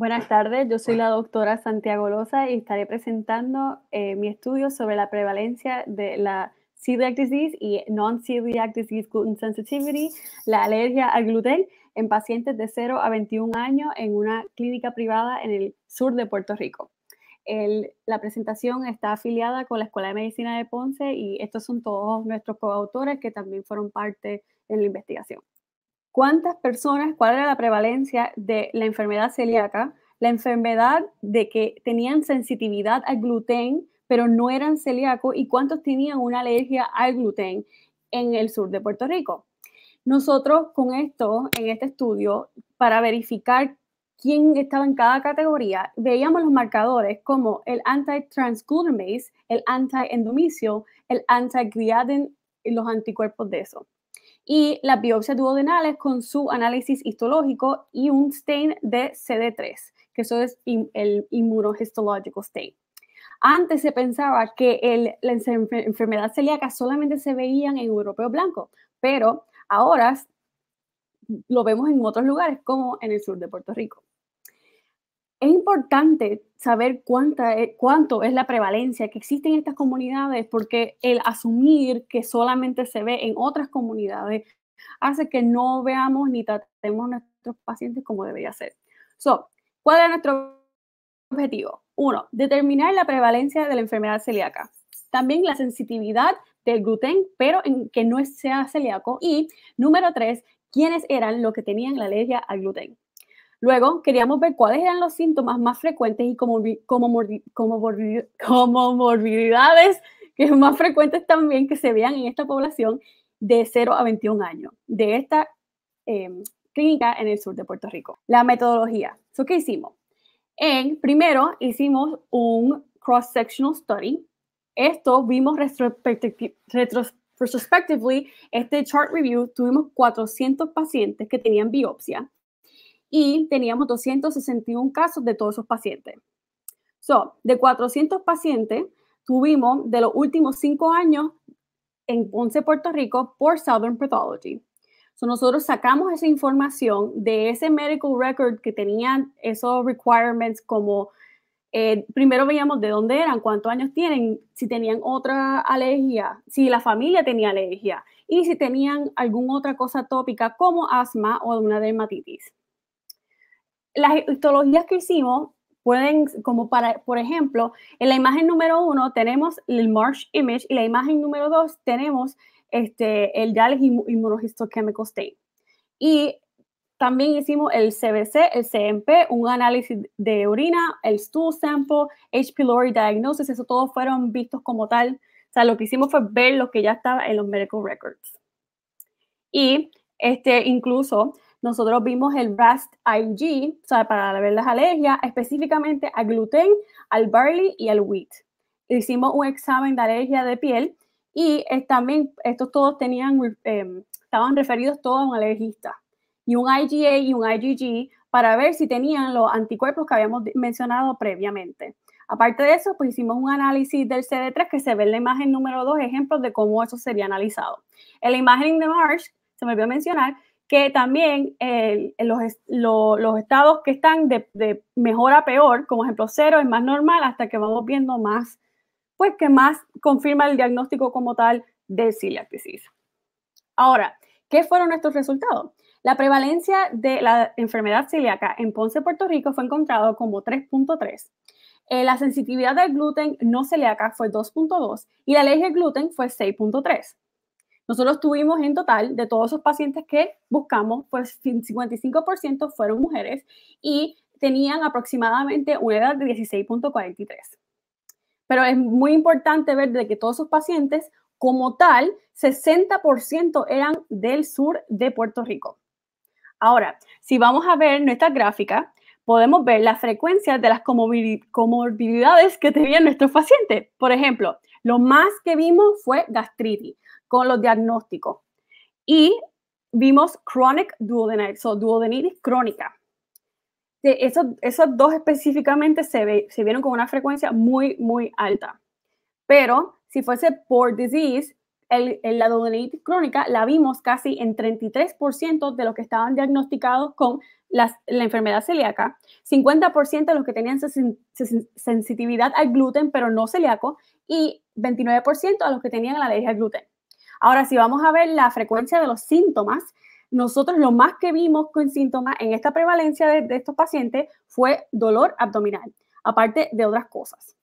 Buenas tardes, yo soy la doctora Santiago Loza y estaré presentando eh, mi estudio sobre la prevalencia de la celiac disease y non-celiac disease gluten sensitivity, la alergia al gluten en pacientes de 0 a 21 años en una clínica privada en el sur de Puerto Rico. la presentación está afiliada con la Escuela de Medicina de Ponce y estos son todos nuestros coautores que también fueron parte en la investigación cuántas personas, cuál era la prevalencia de la enfermedad celíaca, la enfermedad de que tenían sensitividad al gluten, pero no eran celíacos, y cuántos tenían una alergia al gluten en el sur de Puerto Rico. Nosotros con esto, en este estudio, para verificar quién estaba en cada categoría, veíamos los marcadores como el anti transglutamase el anti-endomicio, el anti-gliadin y los anticuerpos de eso y las biopsias duodenales con su análisis histológico y un stain de CD3, que eso es el inmunohistológico stain. Antes se pensaba que el, la enfermedad celíaca solamente se veían en europeo blanco, pero ahora lo vemos en otros lugares, como en el sur de Puerto Rico es importante saber cuánta, e, cuánto es la prevalencia que existe en estas comunidades, porque el asumir que solamente se ve en otras comunidades hace que no veamos ni tratemos a nuestros pacientes como debería ser. ¿Cuál es nuestro objetivo? Uno, determinar la prevalencia de la enfermedad celíaca. También la sensitividad del gluten, pero en que no sea celíaco. Y número tres, quiénes eran los que tenían la alergia al gluten. Luego, queríamos ver cuáles eran los síntomas más frecuentes y morbilidades que más frecuentes también que se vean en esta población de 0 a 21 años de esta em, clínica en el sur de Puerto Rico. La metodología. ¿Qué hicimos? En, primero, hicimos un cross-sectional study. Esto vimos retrospectively, este chart review, tuvimos 400 pacientes que tenían biopsia y teníamos 261 casos de todos esos pacientes. So, de 400 pacientes, tuvimos de los últimos cinco años en Ponce, Puerto Rico, por Southern Pathology. So, nosotros sacamos esa información de ese medical record que tenían esos requirements como eh, primero veíamos de dónde eran, cuántos años tienen, si tenían otra alergia, si la familia tenía alergia y si tenían alguna otra cosa tópica como asma o una dermatitis las histologías que hicimos pueden, como para, por ejemplo, en la imagen número uno tenemos el Marsh Image y la imagen número dos tenemos este, el DAL Immunohistochemical State. Y también hicimos el CBC, el CMP, un análisis de orina, el stool sample, H. pylori diagnosis, eso todos fueron vistos como tal. O sea, lo que hicimos fue ver lo que ya estaba en los medical records. Y este, incluso nosotros vimos el RAST IG, o sea, para ver las alergias, específicamente al gluten, al barley y al wheat. Hicimos un examen de alergia de piel y también estos todos tenían, em, estaban referidos todos a un alergista y un IgA y un IgG para ver si tenían los anticuerpos que habíamos mencionado previamente. Aparte de eso, pues hicimos un análisis del CD3 que se ve en la imagen número 2, ejemplos de cómo eso sería analizado. En la imagen de Marsh, se me olvidó mencionar, que también los, estados que están de, mejor a peor, como ejemplo cero, es más normal hasta que vamos viendo más, pues que más confirma el diagnóstico como tal de celiac Ahora, ¿qué fueron nuestros resultados? La prevalencia de la enfermedad celíaca en Ponce, Puerto Rico, fue encontrado como 3.3. Eh, la sensibilidad del gluten no celíaca fue 2.2 y la ley al gluten fue 6.3. Nosotros tuvimos en total de todos esos pacientes que buscamos, pues 55% fueron mujeres y tenían aproximadamente una edad de 16.43. Pero es muy importante ver de que todos esos pacientes, como tal, 60% eran del sur de Puerto Rico. Ahora, si vamos a ver nuestra gráfica, podemos ver la frecuencia de las comorbilidades que tenían nuestros pacientes. Por ejemplo, lo más que vimos fue gastritis con los diagnósticos. Y vimos chronic duodenitis, o duodenitis crónica. Esos, esos dos específicamente se, se vieron con una frecuencia muy, muy alta. Pero si fuese por disease, el, la duodenitis crónica la vimos casi en 33% de los que estaban diagnosticados con la enfermedad celíaca, 50% de los que tenían sensibilidad al gluten pero no celíaco y 29% a los que tenían la alergia al gluten. Ahora, si vamos a ver la frecuencia de los síntomas, nosotros lo más que vimos con síntomas en esta prevalencia de, estos pacientes fue dolor abdominal, aparte de otras cosas.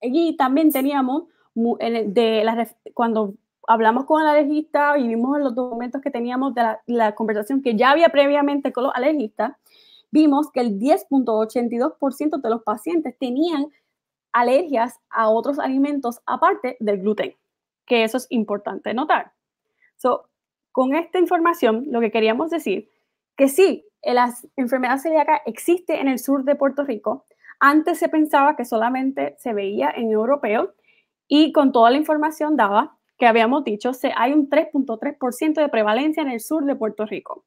Y también teníamos, de cuando hablamos con el alergista y vimos los documentos que teníamos de la, la conversación que ya había previamente con los alergistas, vimos que el 10.82% de los pacientes tenían alergias a otros alimentos aparte del gluten que eso es importante notar. con esta información, lo que queríamos decir, que sí, la enfermedad celíaca existe en el sur de Puerto Rico. Antes se pensaba que solamente se veía en europeo y con toda la información dada que habíamos dicho, se, hay un 3.3% de prevalencia en el sur de Puerto Rico.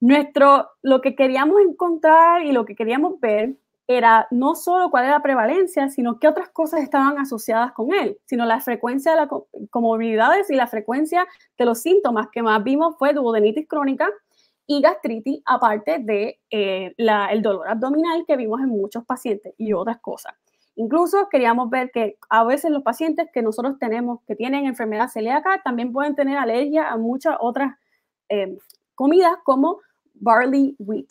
Nuestro, lo que queríamos encontrar y lo que queríamos ver era no solo cuál era la prevalencia, sino qué otras cosas estaban asociadas con él, sino la frecuencia de las comorbilidades y la frecuencia de los síntomas que más vimos fue duodenitis crónica y gastritis, aparte de eh, el dolor abdominal que vimos en muchos pacientes y otras cosas. Incluso queríamos ver que a veces los pacientes que nosotros tenemos que tienen enfermedad celíaca también pueden tener alergia a muchas otras eh, comidas como barley wheat,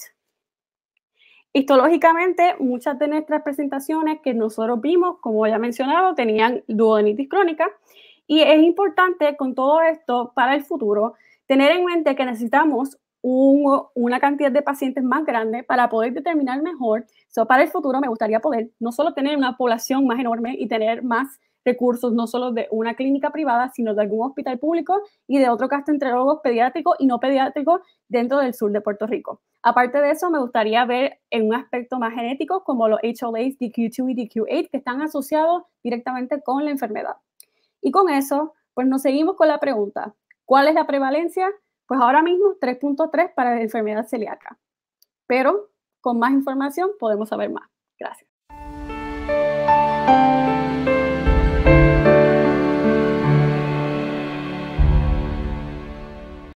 Histológicamente, muchas de nuestras presentaciones que nosotros vimos, como ya he mencionado, tenían duodenitis crónica y es importante con todo esto para el futuro tener en mente que necesitamos una cantidad de pacientes más grande para poder determinar mejor. So, para el futuro me gustaría poder no solo tener una población más enorme y tener más recursos no solo de una clínica privada, sino de algún hospital público y de otro gastroenterólogo pediátrico y no pediátrico dentro del sur de Puerto Rico. Aparte de eso, me gustaría ver en un aspecto más genético como los HLAs, DQ2 y DQ8 que están asociados directamente con la enfermedad. Y con eso, pues nos seguimos con la pregunta, ¿cuál es la prevalencia? Pues ahora mismo 3.3 para la enfermedad celíaca. Pero con más información podemos saber más. Gracias.